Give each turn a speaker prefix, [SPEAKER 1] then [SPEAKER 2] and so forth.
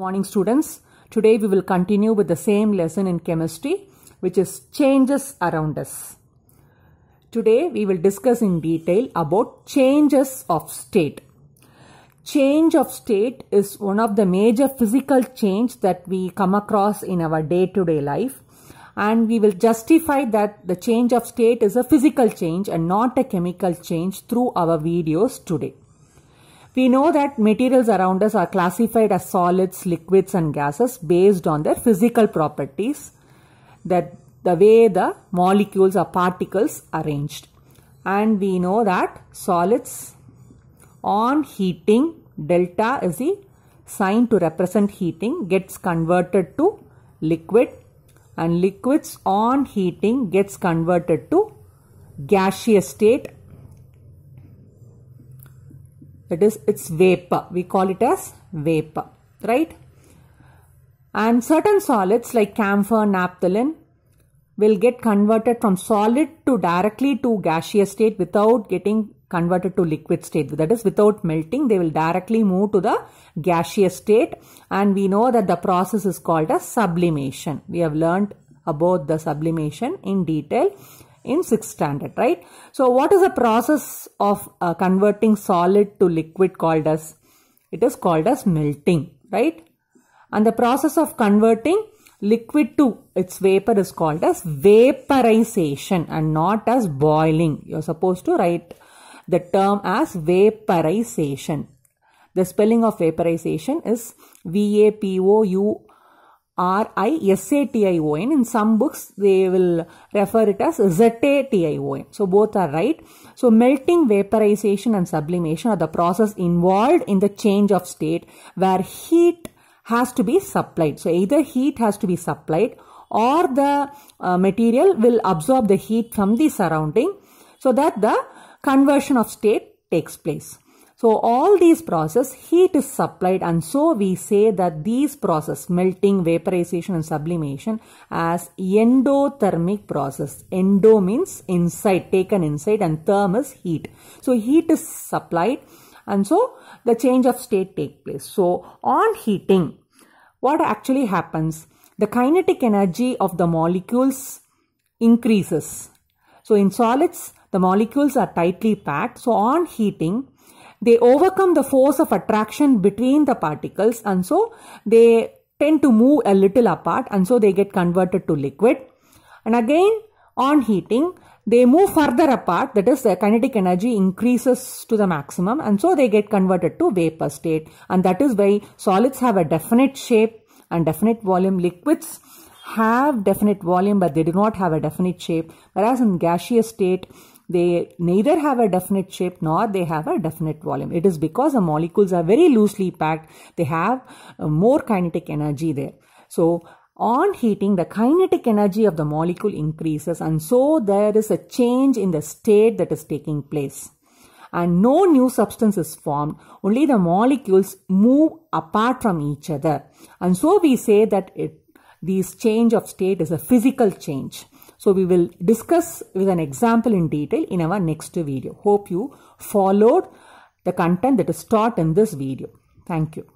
[SPEAKER 1] Morning students, today we will continue with the same lesson in chemistry which is changes around us. Today we will discuss in detail about changes of state. Change of state is one of the major physical change that we come across in our day-to-day -day life and we will justify that the change of state is a physical change and not a chemical change through our videos today. We know that materials around us are classified as solids, liquids and gases based on their physical properties that the way the molecules or particles arranged. And we know that solids on heating delta is the sign to represent heating gets converted to liquid and liquids on heating gets converted to gaseous state that is its vapor. We call it as vapor, right? And certain solids like camphor, naphthalene will get converted from solid to directly to gaseous state without getting converted to liquid state that is without melting they will directly move to the gaseous state and we know that the process is called as sublimation we have learned about the sublimation in detail in 6th standard, right? So what is the process of uh, converting solid to liquid called as? It is called as melting, right? And the process of converting liquid to its vapor is called as vaporization and not as boiling. You're supposed to write the term as vaporization. The spelling of vaporization is V A P O U R-I-S-A-T-I-O-N. In some books, they will refer it as Z-A-T-I-O-N. So both are right. So melting, vaporization and sublimation are the process involved in the change of state where heat has to be supplied. So either heat has to be supplied or the uh, material will absorb the heat from the surrounding so that the conversion of state takes place. So all these process heat is supplied and so we say that these process melting, vaporization and sublimation as endothermic process. Endo means inside, taken inside and therm is heat. So heat is supplied and so the change of state take place. So on heating, what actually happens? The kinetic energy of the molecules increases. So in solids, the molecules are tightly packed. So on heating, they overcome the force of attraction between the particles and so they tend to move a little apart and so they get converted to liquid. And again, on heating, they move further apart, that is, the kinetic energy increases to the maximum, and so they get converted to vapor state. And that is why solids have a definite shape and definite volume. Liquids have definite volume, but they do not have a definite shape. Whereas in gaseous state, they neither have a definite shape nor they have a definite volume. It is because the molecules are very loosely packed, they have uh, more kinetic energy there. So on heating, the kinetic energy of the molecule increases and so there is a change in the state that is taking place. And no new substance is formed, only the molecules move apart from each other. And so we say that it, this change of state is a physical change. So we will discuss with an example in detail in our next video. Hope you followed the content that is taught in this video. Thank you.